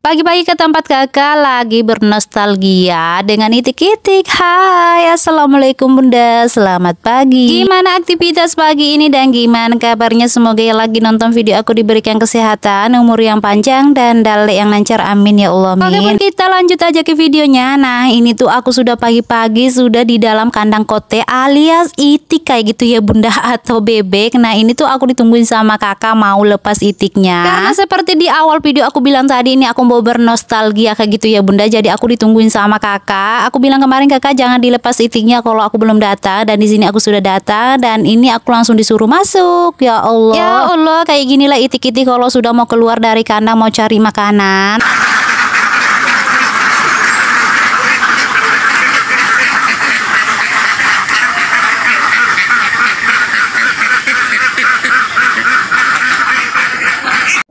Pagi-pagi ke tempat kakak lagi bernostalgia dengan itik-itik Hai assalamualaikum bunda selamat pagi Gimana aktivitas pagi ini dan gimana kabarnya Semoga yang lagi nonton video aku diberikan kesehatan Umur yang panjang dan dalek yang lancar amin ya Allah amin. Oke kita lanjut aja ke videonya Nah ini tuh aku sudah pagi-pagi sudah di dalam kandang kote alias itik kayak gitu ya bunda atau bebek Nah ini tuh aku ditungguin sama kakak mau lepas itiknya Karena seperti di awal video aku bilang tadi ini aku mau bernostalgia kayak gitu ya bunda jadi aku ditungguin sama kakak aku bilang kemarin kakak jangan dilepas itiknya kalau aku belum datang dan di sini aku sudah datang dan ini aku langsung disuruh masuk ya Allah ya Allah kayak ginilah itik-itik kalau sudah mau keluar dari kandang mau cari makanan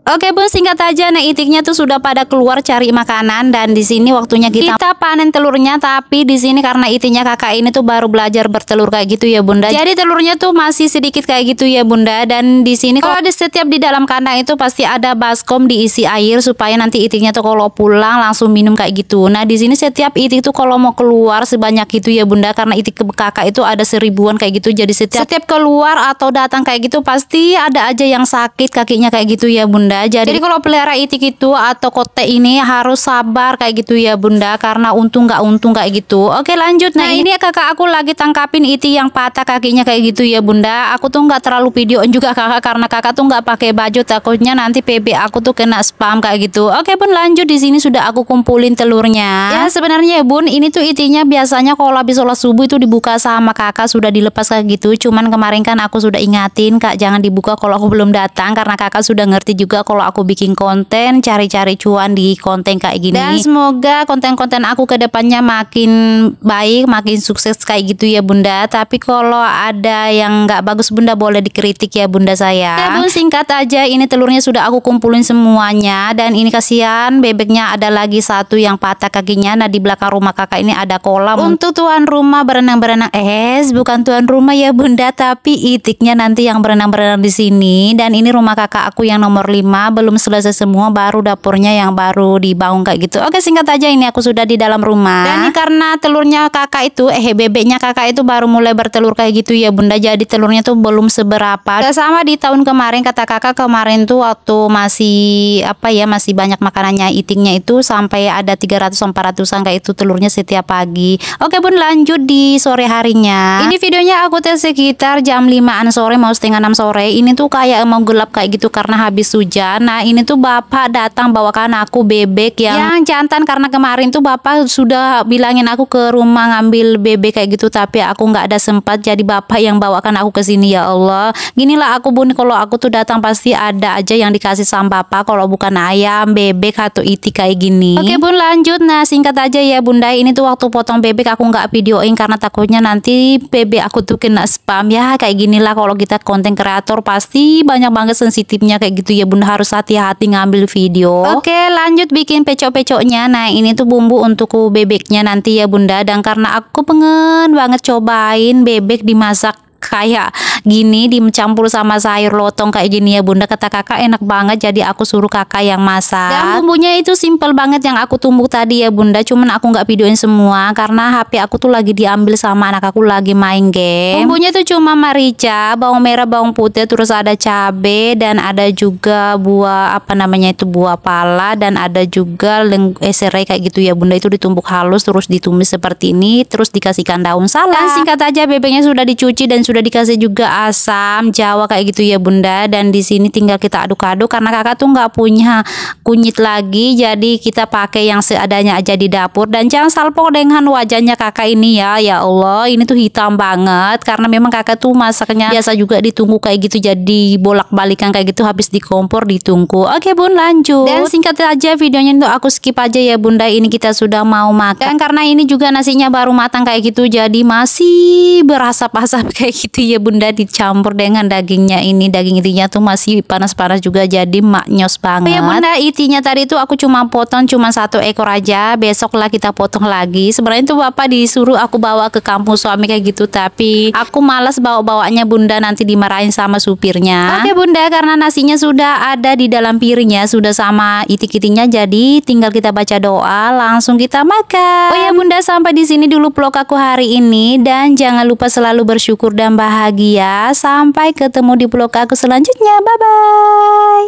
Oke bun singkat aja nah itiknya tuh sudah pada keluar cari makanan dan di sini waktunya kita kita panen telurnya tapi di sini karena itiknya kakak ini tuh baru belajar bertelur kayak gitu ya bunda jadi telurnya tuh masih sedikit kayak gitu ya bunda dan di sini kalau di setiap di dalam kandang itu pasti ada baskom diisi air supaya nanti itiknya tuh kalau pulang langsung minum kayak gitu nah di sini setiap itik tuh kalau mau keluar sebanyak itu ya bunda karena itik kakak itu ada seribuan kayak gitu jadi setiap setiap keluar atau datang kayak gitu pasti ada aja yang sakit kakinya kayak gitu ya bunda jadi, Jadi kalau pelihara itik itu atau kote ini harus sabar kayak gitu ya Bunda karena untung nggak untung kayak gitu. Oke lanjut. Nah, nah ini, kakak aku lagi tangkapin itik yang patah kakinya kayak gitu ya Bunda. Aku tuh nggak terlalu videoin juga kakak karena kakak tuh nggak pakai baju takutnya nanti PB aku tuh kena spam kayak gitu. Oke Bun lanjut di sini sudah aku kumpulin telurnya. Ya sebenarnya ya Bun ini tuh itinya biasanya kalau habis sholat subuh itu dibuka sama kakak sudah dilepas kayak gitu. Cuman kemarin kan aku sudah ingatin kak jangan dibuka kalau aku belum datang karena kakak sudah ngerti juga kalau aku bikin konten cari-cari cuan di konten kayak gini dan semoga konten-konten aku ke depannya makin baik makin sukses kayak gitu ya bunda tapi kalau ada yang nggak bagus bunda boleh dikritik ya bunda saya ya bun singkat aja ini telurnya sudah aku kumpulin semuanya dan ini kasihan bebeknya ada lagi satu yang patah kakinya nah di belakang rumah kakak ini ada kolam untuk tuan rumah berenang-berenang es bukan tuan rumah ya bunda tapi itiknya nanti yang berenang-berenang di sini dan ini rumah kakak aku yang nomor 5 rumah belum selesai semua baru dapurnya yang baru dibangun kayak gitu oke singkat aja ini aku sudah di dalam rumah dan ini karena telurnya kakak itu eh bebeknya kakak itu baru mulai bertelur kayak gitu ya bunda jadi telurnya tuh belum seberapa gak sama di tahun kemarin kata kakak kemarin tuh waktu masih apa ya masih banyak makanannya itingnya itu sampai ada 300 400 ratusan kayak itu telurnya setiap pagi oke bun lanjut di sore harinya ini videonya aku tes sekitar jam 5an sore mau setengah 6 sore ini tuh kayak mau gelap kayak gitu karena habis hujan Kan? Nah ini tuh bapak datang bawakan aku bebek yang yang jantan karena kemarin tuh bapak sudah bilangin aku ke rumah ngambil bebek kayak gitu tapi aku nggak ada sempat jadi bapak yang bawakan aku ke sini ya Allah. Ginilah aku bun kalau aku tuh datang pasti ada aja yang dikasih sama bapak kalau bukan ayam, bebek atau itik kayak gini. Oke bun lanjut. Nah singkat aja ya bunda ini tuh waktu potong bebek aku nggak videoin karena takutnya nanti bebek aku tuh kena spam ya kayak ginilah kalau kita konten kreator pasti banyak banget sensitifnya kayak gitu ya bunda harus hati-hati ngambil video. Oke, lanjut bikin pecok-pecoknya. Nah, ini tuh bumbu untuk bebeknya nanti ya Bunda. Dan karena aku pengen banget cobain bebek dimasak kayak gini dicampur sama sayur lotong kayak gini ya bunda kata kakak enak banget jadi aku suruh kakak yang masak dan bumbunya itu simple banget yang aku tumbuk tadi ya bunda cuman aku nggak videoin semua karena HP aku tuh lagi diambil sama anak aku lagi main game bumbunya tuh cuma merica bawang merah bawang putih terus ada cabe dan ada juga buah apa namanya itu buah pala dan ada juga leng eh, serai kayak gitu ya bunda itu ditumbuk halus terus ditumis seperti ini terus dikasihkan daun salam dan singkat aja bebeknya sudah dicuci dan sudah dikasih juga asam jawa kayak gitu ya bunda dan di sini tinggal kita aduk-aduk karena kakak tuh nggak punya kunyit lagi jadi kita pakai yang seadanya aja di dapur dan jangan salpok dengan wajahnya kakak ini ya ya Allah ini tuh hitam banget karena memang kakak tuh masaknya biasa juga ditunggu kayak gitu jadi bolak-balikan kayak gitu habis di kompor ditunggu oke bun lanjut dan singkat aja videonya itu aku skip aja ya bunda ini kita sudah mau makan dan karena ini juga nasinya baru matang kayak gitu jadi masih berasap-asap kayak gitu ya bunda dicampur dengan dagingnya ini daging itinya tuh masih panas-panas juga jadi maknyos banget oh ya bunda itinya tadi tuh aku cuma potong cuma satu ekor aja besok lah kita potong lagi sebenarnya tuh bapak disuruh aku bawa ke kampung suami kayak gitu tapi aku malas bawa-bawanya bunda nanti dimarahin sama supirnya oke bunda karena nasinya sudah ada di dalam piringnya sudah sama itik-itiknya jadi tinggal kita baca doa langsung kita makan oh ya bunda sampai di sini dulu vlog aku hari ini dan jangan lupa selalu bersyukur dan yang bahagia. Sampai ketemu di vlog aku selanjutnya. Bye-bye.